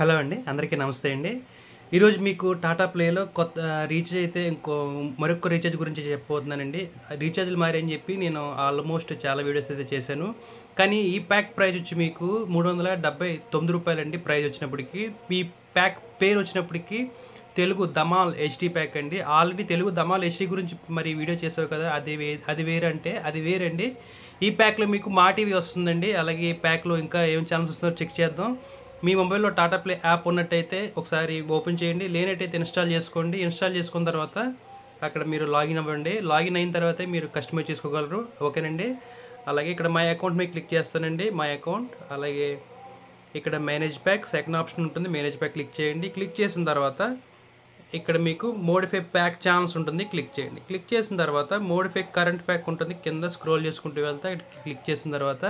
hello అండి అందరికీ నమస్తే అండి ఈరోజు మీకు టాటా ప్లేలో కొత్త రీఛార్జ్ అయితే ఇంకో మరొక రీఛార్జ్ గురించి చెప్పబోతున్నానండి రీఛార్జ్లు మారే అని చెప్పి నేను ఆల్మోస్ట్ చాలా వీడియోస్ అయితే చేశాను కానీ ఈ ప్యాక్ ప్రైస్ వచ్చి మీకు మూడు వందల డెబ్బై తొమ్మిది రూపాయలండి ప్రైజ్ వచ్చినప్పటికీ ఈ ప్యాక్ పేరు వచ్చినప్పటికీ తెలుగు దమాల్ హెచ్డి ప్యాక్ అండి ఆల్రెడీ తెలుగు దమాల్ హెచ్డి గురించి మరి వీడియో చేసావు కదా అది వే అది వేరంటే అది వేరండి ఈ ప్యాక్లో మీకు మా టీవీ వస్తుందండి అలాగే ఈ ప్యాక్లో ఇంకా ఏం ఛానల్స్ వస్తుందో చెక్ చేద్దాం మీ మొబైల్లో టాటా ప్లే యాప్ ఉన్నట్టయితే ఒకసారి ఓపెన్ చేయండి లేనట్టయితే ఇన్స్టాల్ చేసుకోండి ఇన్స్టాల్ చేసుకున్న తర్వాత అక్కడ మీరు లాగిన్ అవ్వండి లాగిన్ అయిన తర్వాతే మీరు కస్టమైజ్ చేసుకోగలరు ఓకేనండి అలాగే ఇక్కడ మై అకౌంట్ మీద క్లిక్ చేస్తానండి మై అకౌంట్ అలాగే ఇక్కడ మేనేజ్ ప్యాక్ సెకండ్ ఆప్షన్ ఉంటుంది మేనేజ్ ప్యాక్ క్లిక్ చేయండి క్లిక్ చేసిన తర్వాత ఇక్కడ మీకు మోడిఫై ప్యాక్ ఛానల్స్ ఉంటుంది క్లిక్ చేయండి క్లిక్ చేసిన తర్వాత మోడిఫై కరెంట్ ప్యాక్ ఉంటుంది కింద స్క్రోల్ చేసుకుంటూ వెళ్తే క్లిక్ చేసిన తర్వాత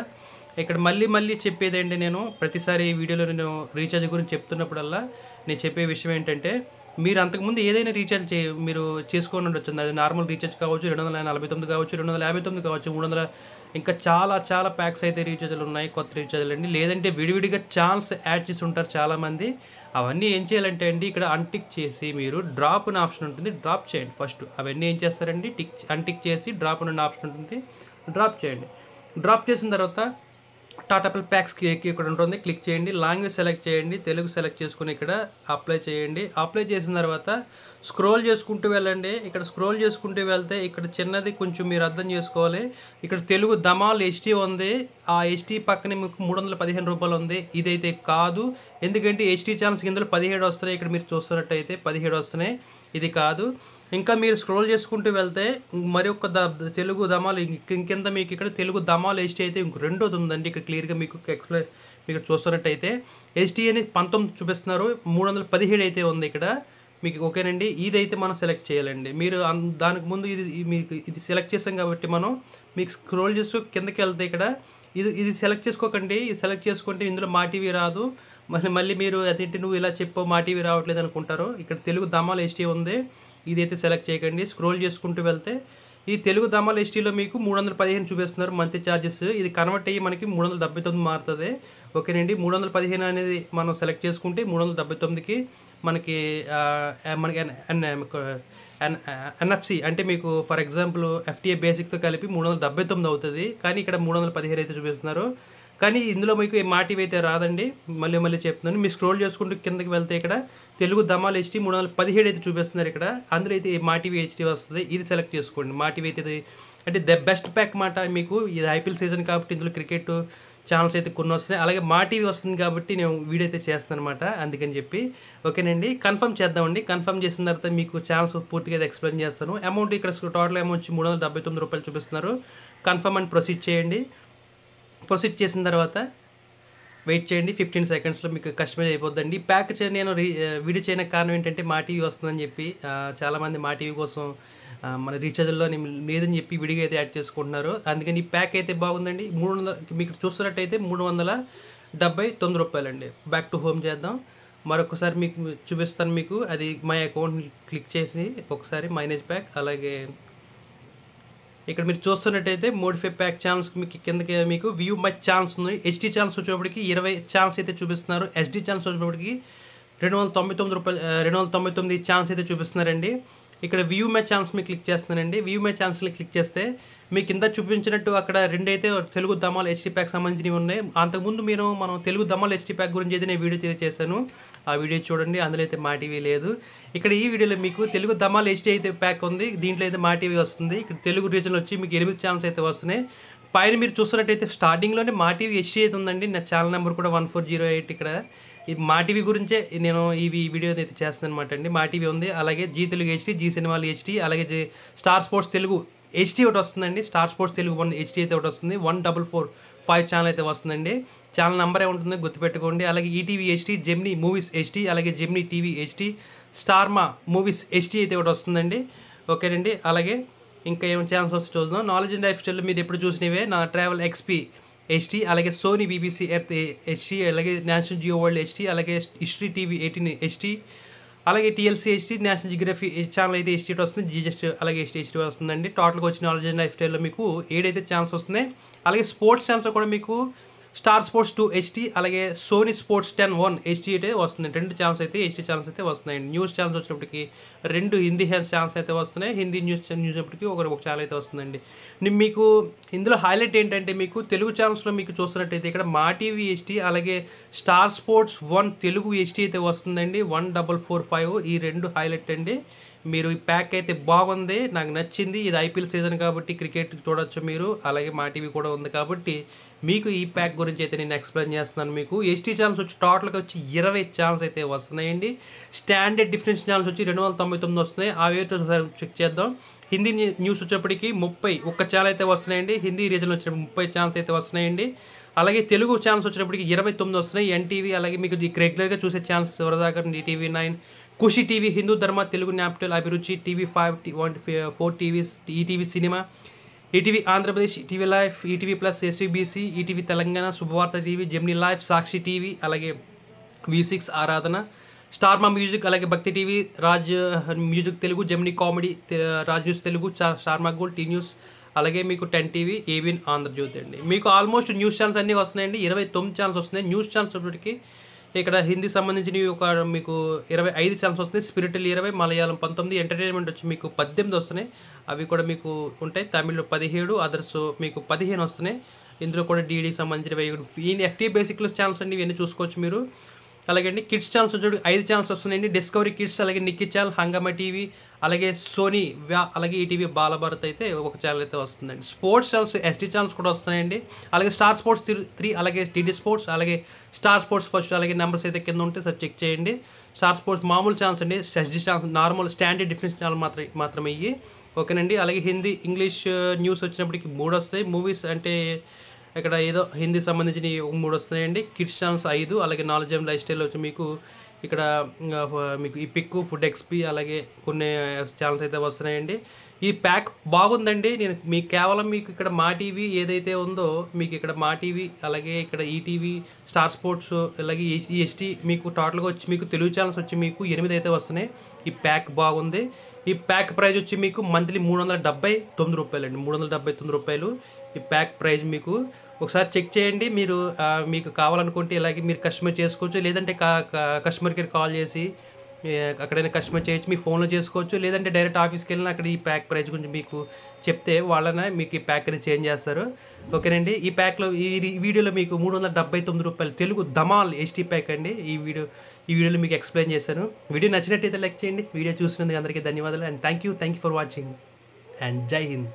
ఇక్కడ మళ్ళీ మళ్ళీ చెప్పేది ఏంటి నేను ప్రతిసారి ఈ వీడియోలో నేను రీఛార్జ్ గురించి చెప్తున్నప్పుడల్లా నేను చెప్పే విషయం ఏంటంటే మీరు అంతకుముందు ఏదైనా రీఛార్జ్ చే మీరు చేసుకొని ఉండొచ్చు అది నార్మల్ రీఛార్జ్ కావచ్చు రెండు వందల నలభై తొమ్మిది కావచ్చు రెండు వందల యాభై తొమ్మిది కావచ్చు మూడు వందల ఇంకా చాలా చాలా ప్యాక్స్ అయితే రీఛార్జ్లు ఉన్నాయి కొత్త రీఛార్జ్లు అండి లేదంటే విడివిడిగా ఛాన్స్ యాడ్ చేసి ఉంటారు చాలామంది అవన్నీ ఏం చేయాలంటే అండి ఇక్కడ అన్టిక్ చేసి మీరు డ్రాప్ అనే ఆప్షన్ ఉంటుంది డ్రాప్ చేయండి ఫస్ట్ అవన్నీ ఏం చేస్తారండి టిక్ అన్టిక్ చేసి డ్రాప్ అనే ఆప్షన్ ఉంటుంది డ్రాప్ చేయండి డ్రాప్ చేసిన తర్వాత టాటాపిల్ ప్యాక్స్ కేక్ ఇక్కడ ఉంటుంది క్లిక్ చేయండి లాంగ్వేజ్ సెలెక్ట్ చేయండి తెలుగు సెలెక్ట్ చేసుకుని ఇక్కడ అప్లై చేయండి అప్లై చేసిన తర్వాత స్క్రోల్ చేసుకుంటూ వెళ్ళండి ఇక్కడ స్క్రోల్ చేసుకుంటూ వెళ్తే ఇక్కడ చిన్నది కొంచెం మీరు అర్థం చేసుకోవాలి ఇక్కడ తెలుగు దమాల్ ఎస్టీ ఉంది ఆ ఎస్టీ పక్కనే మీకు మూడు వందల పదిహేను రూపాయలు ఉంది ఇదైతే కాదు ఎందుకంటే ఎస్టీ ఛానల్స్ కింద పదిహేడు వస్తున్నాయి ఇక్కడ మీరు చూస్తున్నట్టయితే పదిహేడు వస్తున్నాయి ఇది కాదు ఇంకా మీరు స్క్రోల్ చేసుకుంటూ వెళ్తే మరి ఒక ద తెలుగు దమాలు కింద మీకు ఇక్కడ తెలుగు దమాలు ఎస్టీ అయితే ఇంక రెండోది ఉందండి ఇక్కడ క్లియర్గా మీకు ఎక్స్ప్లెయిన్ మీకు చూస్తున్నట్టయితే ఎస్టీ అని పంతొమ్మిది చూపిస్తున్నారు మూడు వందల పదిహేడు అయితే ఉంది ఇక్కడ మీకు ఓకేనండి ఇదైతే మనం సెలెక్ట్ చేయాలండి మీరు దానికి ముందు ఇది మీకు ఇది సెలెక్ట్ చేసాం కాబట్టి మనం మీకు స్క్రోల్ చేస్తూ కిందకి వెళ్తే ఇక్కడ ఇది ఇది సెలెక్ట్ చేసుకోకండి ఇది సెలెక్ట్ చేసుకుంటే ఇందులో మా టీవీ రాదు మళ్ళీ మళ్ళీ మీరు అదేంటి నువ్వు ఇలా చెప్పు మా టీవీ రావట్లేదు అనుకుంటారు ఇక్కడ తెలుగు దమాలు ఎస్టీ ఉంది ఇదైతే సెలెక్ట్ చేయకండి స్క్రోల్ చేసుకుంటూ వెళ్తే ఈ తెలుగు దమాల హిస్టరీలో మీకు మూడు వందల పదిహేను చూపిస్తున్నారు మంత్ ఛార్జెస్ ఇది కన్వర్ట్ అయ్యి మనకి మూడు వందల డెబ్బై తొమ్మిది మారుతుంది ఓకేనండి మూడు వందల పదిహేను అనేది మనం సెలెక్ట్ చేసుకుంటే మూడు వందల డెబ్బై తొమ్మిదికి మనకి మనకి ఎన్ఎఫ్సి అంటే మీకు ఫర్ ఎగ్జాంపుల్ ఎఫ్టీఏ బేసిక్తో కలిపి మూడు వందల డెబ్బై తొమ్మిది అవుతుంది కానీ ఇక్కడ మూడు వందల పదిహేను అయితే చూపిస్తున్నారు కానీ ఇందులో మీకు మాటివి అయితే రాదండి మళ్ళీ మళ్ళీ చెప్తున్నాను మీరు స్క్రోల్ చేసుకుంటూ కిందకి వెళ్తే ఇక్కడ తెలుగు ధమాల్ హెచ్టీ మూడు వందల పదిహేడు అయితే చూపిస్తున్నారు ఇక్కడ అందులో అయితే మాటివి హెచ్డీ వస్తుంది ఇది సెలెక్ట్ చేసుకోండి మాటివి అయితే అంటే ద బెస్ట్ ప్యాక్ మాట మీకు ఇది ఐపీఎల్ సీజన్ కాబట్టి ఇందులో క్రికెట్ ఛానల్స్ అయితే కొన్ని వస్తున్నాయి అలాగే మా టీవీ వస్తుంది కాబట్టి నేను వీడియో అయితే చేస్తాను అనమాట అందుకని చెప్పి ఓకేనండి కన్ఫర్మ్ చేద్దామండి కన్ఫర్మ్ చేసిన తర్వాత మీకు ఛానల్స్ పూర్తిగా ఎక్స్ప్లెయిన్ చేస్తాను అమౌంట్ ఇక్కడ టోటల్ అమౌంట్ మూడు వందల డెబ్బై తొమ్మిది రూపాయలు చూపిస్తున్నారు కన్ఫర్మ్ అని ప్రొసీడ్ చేయండి ప్రొసీడ్ చేసిన తర్వాత వెయిట్ చేయండి ఫిఫ్టీన్ సెకండ్స్లో మీకు కస్టమైజ్ అయిపోద్దండి ప్యాక్ చే నేను వీడియో చేయని కారణం ఏంటంటే మా టీవీ వస్తుందని చెప్పి చాలామంది మా టీవీ కోసం మన రీఛార్జ్లో లేదని చెప్పి విడిగా అయితే యాడ్ చేసుకుంటున్నారు అందుకని ప్యాక్ అయితే బాగుందండి మూడు వందల మీకు చూస్తున్నట్టయితే మూడు వందల డెబ్బై తొమ్మిది రూపాయలండి బ్యాక్ టు హోమ్ చేద్దాం మరొకసారి మీకు చూపిస్తాను మీకు అది మై అకౌంట్ క్లిక్ చేసి ఒకసారి మైనేజ్ ప్యాక్ అలాగే ఇక్కడ మీరు చూస్తున్నట్టయితే మోడిఫై ప్యాక్ ఛాన్స్ మీకు కింద మీకు వ్యూ మై ఛాన్స్ ఉంది హెచ్డి ఛాన్స్ వచ్చేప్పటికి ఇరవై ఛాన్స్ అయితే చూపిస్తున్నారు ఎస్డి ఛాన్స్ వచ్చేప్పటికి రెండు వందల తొంభై తొమ్మిది రూపాయలు రెండు వందల తొంభై తొమ్మిది ఛాన్స్ అయితే చూపిస్తున్నారండి ఇక్కడ వ్యూ మై ఛాన్స్ మీద క్లిక్ చేస్తానండి వ్యూ మై ఛాన్స్ని క్లిక్ చేస్తే మీ కింద చూపించినట్టు అక్కడ రెండైతే తెలుగు దమాల్ హెచ్డీ ప్యాక్ సంబంధించినవి ఉన్నాయి అంతకుముందు మీరు మనం తెలుగు దమాల్ హెచ్టీ ప్యాక్ గురించి అయితే నేను వీడియో అయితే చేశాను ఆ వీడియో చూడండి అందులో అయితే మా టీవీ లేదు ఇక్కడ ఈ వీడియోలో మీకు తెలుగు దమాల్ హెచ్డీ అయితే ప్యాక్ ఉంది దీంట్లో అయితే మా టీవీ వస్తుంది ఇక్కడ తెలుగు రీజన్ వచ్చి మీకు ఎనిమిది ఛానల్స్ అయితే వస్తున్నాయి పైన మీరు చూస్తున్నట్టయితే స్టార్టింగ్లోనే మా టీవీ ఎస్టీ అయితే ఉందండి నా ఛానల్ నెంబర్ కూడా వన్ ఫోర్ జీరో ఎయిట్ ఇక్కడ ఇది మా టీవీ గురించే నేను ఈ వీడియో అయితే చేస్తున్నాను అనమాట అండి మా టీవీ ఉంది అలాగే జీ తెలుగు హెచ్టీ జీ సినిమాలు హెచ్టీ అలాగే స్టార్ స్పోర్ట్స్ తెలుగు హెచ్టీ ఒకటి వస్తుందండి star sports Telugu one HD అయితే ఒకటి వస్తుంది one double four five channel అయితే వస్తుందండి ఛానల్ నెంబర్ ఉంటుంది గుర్తుపెట్టుకోండి అలాగే ETV HT Gemini movies HT అలాగే Gemini TV HT Star Maa movies HT అయితే ఒకటి వస్తుందండి ఓకేనండి అలాగే ఇంకా ఏమైనా ఛాన్స్ వస్తే చూద్దాం నాలెడ్జ్ అండ్ లైఫ్ స్టైల్ మీరు ఎప్పుడు చూసినవే నా ట్రావెల్ ఎక్స్పీ హెచ్టీ అలాగే సోనీ బీబీసీ ఎర్త్ హెచ్టీ అలాగే నేషనల్ జియో వరల్డ్ హెచ్టీ అలాగే హిస్టరీ టీవీ ఎయిటీన్ హెచ్టీ అలాగే TLC HD National Geography channel అయితే హెచ్టీ వస్తుంది జీజెస్ట్ అలాగే హెచ్టీ హెచ్టీ వస్తుందండి టోటల్గా వచ్చిన నాలెడ్జ్ అండ్ లైఫ్ స్టైల్లో మీకు ఏడైతే ఛాన్స్ వస్తున్నాయి అలాగే స్పోర్ట్స్ ఛాన్స్ కూడా మీకు స్టార్ స్పోర్ట్స్ టూ హెచ్టీ అలాగే Sony sports ten one HD అయితే వస్తుంది రెండు ఛానల్స్ అయితే హెచ్టీ ఛానల్స్ అయితే వస్తున్నాయి న్యూస్ ఛానల్స్ వచ్చినప్పటికీ రెండు హిందీ ఛానల్స్ అయితే వస్తున్నాయి హిందీ న్యూస్ న్యూస్ వచ్చినప్పటికీ ఒక ఒక ఛానల్ అయితే వస్తుందండి మీకు ఇందులో హైలైట్ ఏంటంటే మీకు తెలుగు ఛానల్స్లో మీకు చూస్తున్నట్టయితే ఇక్కడ మా టీవీ హెచ్టీ అలాగే star sports one Telugu HD అయితే వస్తుందండి వన్ డబల్ ఫోర్ ఫైవ్ ఈ రెండు హైలైట్ అండి మీరు ఈ ప్యాక్ అయితే బాగుంది నాకు నచ్చింది ఇది ఐపీఎల్ సీజన్ కాబట్టి క్రికెట్ చూడొచ్చు మీరు అలాగే మా టీవీ కూడా ఉంది కాబట్టి మీకు ఈ ప్యాక్ గురించి అయితే నేను ఎక్స్ప్లెయిన్ చేస్తున్నాను మీకు ఎస్టీ ఛానల్స్ వచ్చి టోటల్గా వచ్చి ఇరవై ఛానల్స్ అయితే వస్తున్నాయండి స్టాండర్డ్ డిఫరెన్స్ ఛానల్స్ వచ్చి రెండు వందల తొంభై తొమ్మిది వస్తున్నాయి ఆ వేట్ చెక్ చేద్దాం హిందీ న్యూస్ వచ్చేప్పటికి ముప్పై ఒక్క ఛానల్ అయితే వస్తున్నాయండి హిందీ రీజన్ వచ్చే ముప్పై ఛానల్స్ అయితే వస్తున్నాయండి అలాగే తెలుగు ఛానల్స్ వచ్చేటప్పటికి ఇరవై తొమ్మిది వస్తున్నాయి ఎన్టీవీ అలాగే మీకు రెగ్యులర్గా చూసే ఛానల్స్ వరదాకర్ టీవీ నైన్ ఖుషి టీవీ హిందూ ధర్మ తెలుగు న్యాప్టల్ అభిరుచి TV five tea one four TV ETV cinema ETV Andhra Pradesh ETV life ETV plus SVBC ETV Telangana శుభవార్త టీవీ జెమిని లైఫ్ సాక్షి టీవీ అలాగే వి సిక్స్ ఆరాధన స్టార్మా మ్యూజిక్ అలాగే భక్తి TV Raj music Telugu Gemini comedy Raj news Telugu Star Maa gold tea news అలాగే మీకు ten TV ఏవిన్ Andhra Jyothi అండి మీకు almost news channels అన్నీ వస్తున్నాయండి ఇరవై తొమ్మిది ఛానల్స్ వస్తున్నాయి న్యూస్ ఛానల్స్ వచ్చేటికి ఇక్కడ హిందీ సంబంధించినవి ఒక మీకు ఇరవై ఐదు ఛానల్స్ వస్తుంది స్పిరిటల్ ఇరవై మలయాళం పంతొమ్మిది ఎంటర్టైన్మెంట్ వచ్చి మీకు పద్దెనిమిది వస్తున్నాయి అవి కూడా మీకు ఉంటాయి తమిళ్ పదిహేడు అదర్స్ మీకు పదిహేను వస్తున్నాయి ఇందులో కూడా డీడీ సంబంధించినవి ఎఫ్టీ బేసిక్ ఛానల్స్ అన్ని ఇవన్నీ చూసుకోవచ్చు మీరు అలాగే కిడ్స్ ఛానల్స్ వచ్చేటికి ఐదు ఛానల్స్ వస్తున్నాయండి డిస్కవరీ కిడ్స్ అలాగే నిక్కి ఛానల్ హంగమ టీవీ అలాగే సోనీ వ్యా అలాగే ఈటీవీ e బాలభారత్ అయితే ఒక ఛానల్ అయితే వస్తుందండి స్పోర్ట్స్ ఛానల్స్ ఎస్డీ ఛానల్స్ కూడా వస్తున్నాయండి అలాగే స్టార్ స్పోర్ట్స్ త్రీ అలాగే టీడీ స్పోర్ట్స్ అలాగే స్టార్ స్పోర్ట్స్ ఫస్ట్ అలాగే నెంబర్స్ అయితే కింద ఉంటే సార్ చెక్ చేయండి స్టార్ స్పోర్ట్స్ మామూలు ఛానల్స్ అండి SD channels normal standard difference channel మాత్రమే మాత్రమే ఇవి ఓకేనండి అలాగే హిందీ ఇంగ్లీష్ న్యూస్ uh, వచ్చినప్పటికి మూడు వస్తాయి మూవీస్ అంటే ఇక్కడ ఏదో హిందీ సంబంధించిన మూడు వస్తున్నాయండి కిడ్స్ ఛానల్స్ ఐదు అలాగే నాలెడ్జ్ అండ్ లైఫ్ స్టైల్ వచ్చి మీకు ఇక్కడ మీకు ఈ పిక్ ఫుడ్ ఎక్స్పీ అలాగే కొన్ని ఛానల్స్ అయితే వస్తున్నాయండి ఈ ప్యాక్ బాగుందండి నేను మీకు కేవలం మీకు ఇక్కడ మా టీవీ ఏదైతే ఉందో మీకు ఇక్కడ మా టీవీ అలాగే ఇక్కడ ఈటీవీ స్టార్ స్పోర్ట్స్ అలాగే ఎస్టీ e e మీకు టోటల్గా వచ్చి మీకు తెలుగు ఛానల్స్ వచ్చి మీకు ఎనిమిది అయితే వస్తున్నాయి ఈ ప్యాక్ బాగుంది ఈ ప్యాక్ ప్రైజ్ వచ్చి మీకు మంత్లీ మూడు వందల డెబ్బై తొమ్మిది రూపాయలు అండి మూడు వందల డెబ్బై తొమ్మిది రూపాయలు ఈ ప్యాక్ ప్రైజ్ మీకు ఒకసారి చెక్ చేయండి మీరు మీకు కావాలనుకుంటే ఇలాగే మీరు కస్టమర్ చేసుకోవచ్చు లేదంటే కస్టమర్ కేర్ కాల్ చేసి అక్కడైనా కస్టమర్ చేయొచ్చు మీ ఫోన్లో చేసుకోవచ్చు లేదంటే డైరెక్ట్ ఆఫీస్కి వెళ్ళిన అక్కడ ఈ ప్యాక్ ప్రైస్ గురించి మీకు చెప్తే వాళ్ళనే మీకు ఈ ప్యాక్ అనేది చేంజ్ చేస్తారు ఓకేనండి ఈ ప్యాక్లో ఈ వీడియోలో మీకు మూడు వందల డెబ్బై తొమ్మిది రూపాయలు తెలుగు ధమాల్ ఎస్టీ ప్యాక్ అండి ఈ వీడియో ఈ వీడియోలో మీకు ఎక్స్ప్లెయిన్ చేశాను వీడియో నచ్చినట్టయితే లైక్ చేయండి వీడియో చూసినందుకు అందరికీ ధన్యవాదాలు and thank you thank you for watching and జై హింద్